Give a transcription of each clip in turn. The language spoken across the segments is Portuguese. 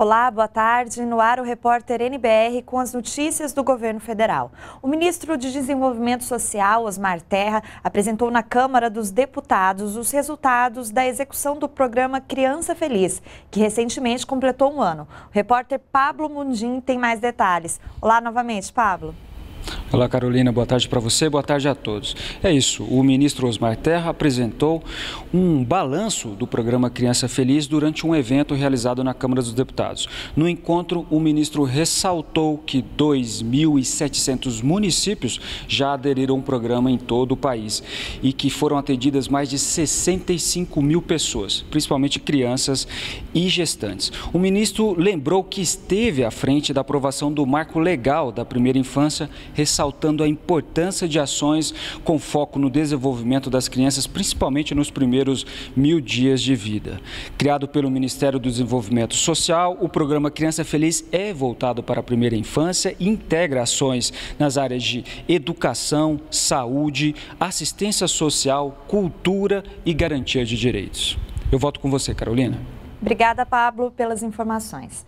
Olá, boa tarde. No ar o repórter NBR com as notícias do governo federal. O ministro de Desenvolvimento Social, Osmar Terra, apresentou na Câmara dos Deputados os resultados da execução do programa Criança Feliz, que recentemente completou um ano. O repórter Pablo Mundim tem mais detalhes. Olá novamente, Pablo. Olá, Carolina. Boa tarde para você, boa tarde a todos. É isso, o ministro Osmar Terra apresentou um balanço do programa Criança Feliz durante um evento realizado na Câmara dos Deputados. No encontro, o ministro ressaltou que 2.700 municípios já aderiram ao programa em todo o país e que foram atendidas mais de 65 mil pessoas, principalmente crianças e gestantes. O ministro lembrou que esteve à frente da aprovação do marco legal da primeira infância, ressaltando ressaltando a importância de ações com foco no desenvolvimento das crianças, principalmente nos primeiros mil dias de vida. Criado pelo Ministério do Desenvolvimento Social, o programa Criança Feliz é voltado para a primeira infância e integra ações nas áreas de educação, saúde, assistência social, cultura e garantia de direitos. Eu volto com você, Carolina. Obrigada, Pablo, pelas informações.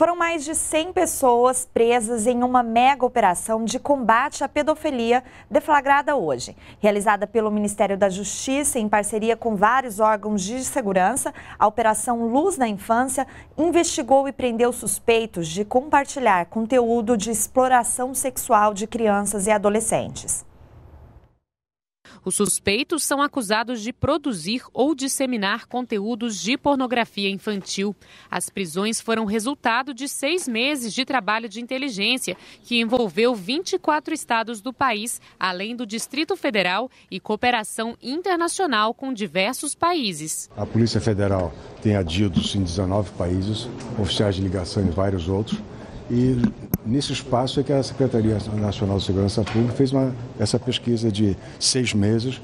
Foram mais de 100 pessoas presas em uma mega operação de combate à pedofilia deflagrada hoje, realizada pelo Ministério da Justiça em parceria com vários órgãos de segurança. A operação Luz na Infância investigou e prendeu suspeitos de compartilhar conteúdo de exploração sexual de crianças e adolescentes. Os suspeitos são acusados de produzir ou disseminar conteúdos de pornografia infantil. As prisões foram resultado de seis meses de trabalho de inteligência, que envolveu 24 estados do país, além do Distrito Federal e cooperação internacional com diversos países. A Polícia Federal tem adidos em 19 países, oficiais de ligação em vários outros. E Nesse espaço é que a Secretaria Nacional de Segurança Pública fez uma, essa pesquisa de seis meses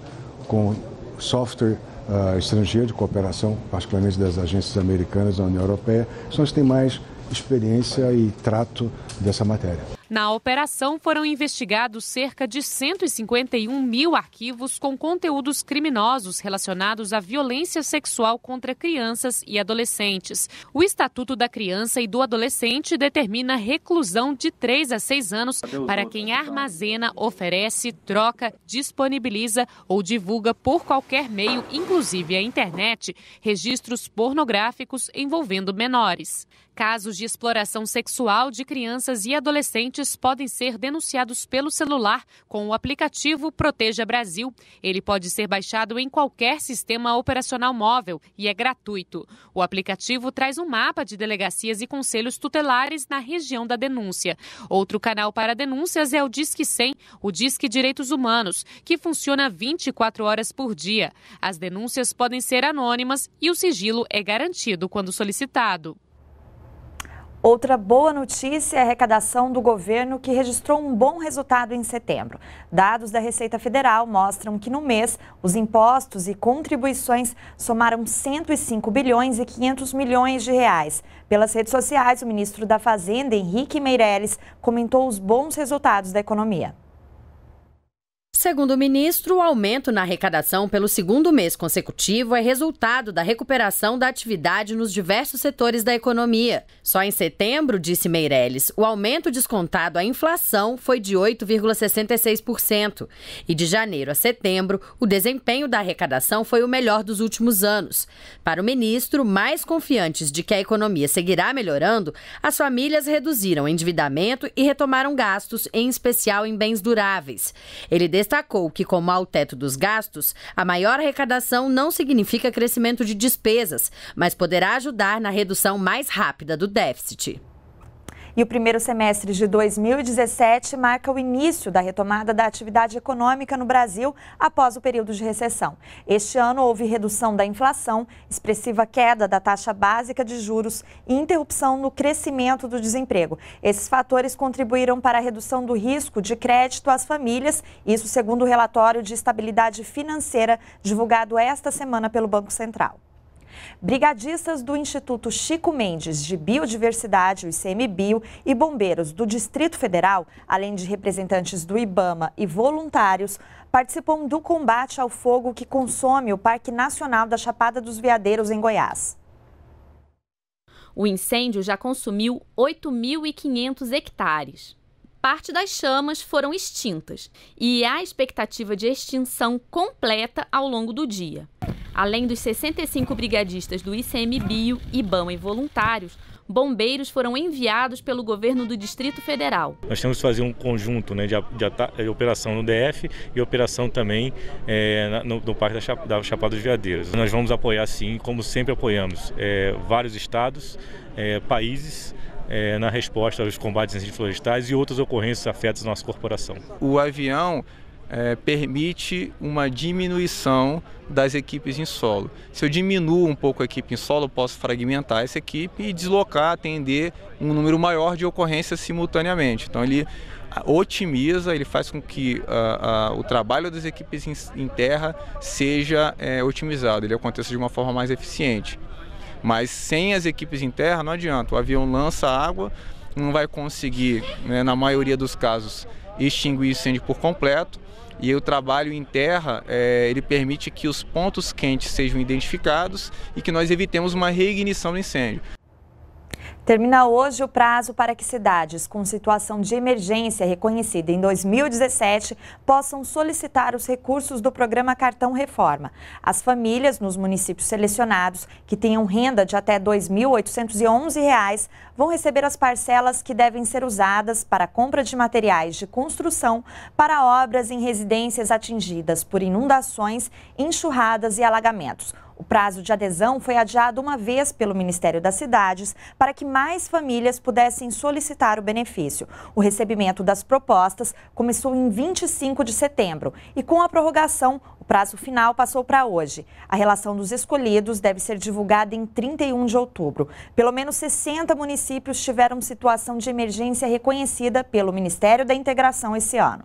com software uh, estrangeiro de cooperação, particularmente das agências americanas da União Europeia, são as que têm mais experiência e trato dessa matéria. Na operação foram investigados cerca de 151 mil arquivos com conteúdos criminosos relacionados à violência sexual contra crianças e adolescentes. O Estatuto da Criança e do Adolescente determina reclusão de 3 a 6 anos para quem armazena, oferece, troca, disponibiliza ou divulga por qualquer meio, inclusive a internet, registros pornográficos envolvendo menores. Casos de exploração sexual de crianças e adolescentes podem ser denunciados pelo celular com o aplicativo Proteja Brasil. Ele pode ser baixado em qualquer sistema operacional móvel e é gratuito. O aplicativo traz um mapa de delegacias e conselhos tutelares na região da denúncia. Outro canal para denúncias é o Disque 100, o Disque Direitos Humanos, que funciona 24 horas por dia. As denúncias podem ser anônimas e o sigilo é garantido quando solicitado. Outra boa notícia é a arrecadação do governo, que registrou um bom resultado em setembro. Dados da Receita Federal mostram que no mês os impostos e contribuições somaram 105 bilhões e 500 milhões de reais. Pelas redes sociais, o ministro da Fazenda, Henrique Meirelles, comentou os bons resultados da economia. Segundo o ministro, o aumento na arrecadação pelo segundo mês consecutivo é resultado da recuperação da atividade nos diversos setores da economia. Só em setembro, disse Meirelles, o aumento descontado à inflação foi de 8,66%. E de janeiro a setembro, o desempenho da arrecadação foi o melhor dos últimos anos. Para o ministro, mais confiantes de que a economia seguirá melhorando, as famílias reduziram endividamento e retomaram gastos, em especial em bens duráveis. Ele destacou destacou que, como há o teto dos gastos, a maior arrecadação não significa crescimento de despesas, mas poderá ajudar na redução mais rápida do déficit. E o primeiro semestre de 2017 marca o início da retomada da atividade econômica no Brasil após o período de recessão. Este ano houve redução da inflação, expressiva queda da taxa básica de juros e interrupção no crescimento do desemprego. Esses fatores contribuíram para a redução do risco de crédito às famílias, isso segundo o relatório de estabilidade financeira divulgado esta semana pelo Banco Central. Brigadistas do Instituto Chico Mendes de Biodiversidade, o ICMBio, e bombeiros do Distrito Federal, além de representantes do IBAMA e voluntários, participam do combate ao fogo que consome o Parque Nacional da Chapada dos Veadeiros, em Goiás. O incêndio já consumiu 8.500 hectares. Parte das chamas foram extintas e há expectativa de extinção completa ao longo do dia. Além dos 65 brigadistas do ICMBio, IBAM e voluntários, bombeiros foram enviados pelo governo do Distrito Federal. Nós temos que fazer um conjunto né, de, de, de operação no DF e operação também é, no, no, Parque da, Chap, da Chapada dos Veadeiros. Nós vamos apoiar, sim, como sempre apoiamos, é, vários estados, é, países, na resposta aos combates florestais e outras ocorrências afetas à nossa corporação. O avião é, permite uma diminuição das equipes em solo. Se eu diminuo um pouco a equipe em solo, posso fragmentar essa equipe e deslocar, atender um número maior de ocorrências simultaneamente. Então ele ah, otimiza, ele faz com que uh, uh, o trabalho das equipes em, em terra seja uh, otimizado, ele aconteça de uma forma mais eficiente. Mas sem as equipes em terra não adianta, o avião lança água, não vai conseguir, né, na maioria dos casos, extinguir incêndio por completo. E o trabalho em terra, é, ele permite que os pontos quentes sejam identificados e que nós evitemos uma reignição do incêndio. Termina hoje o prazo para que cidades com situação de emergência reconhecida em 2017 possam solicitar os recursos do programa Cartão Reforma. As famílias nos municípios selecionados que tenham renda de até R$ 2.811 vão receber as parcelas que devem ser usadas para compra de materiais de construção para obras em residências atingidas por inundações, enxurradas e alagamentos. O prazo de adesão foi adiado uma vez pelo Ministério das Cidades para que mais famílias pudessem solicitar o benefício. O recebimento das propostas começou em 25 de setembro e, com a prorrogação, o prazo final passou para hoje. A relação dos escolhidos deve ser divulgada em 31 de outubro. Pelo menos 60 municípios tiveram situação de emergência reconhecida pelo Ministério da Integração esse ano.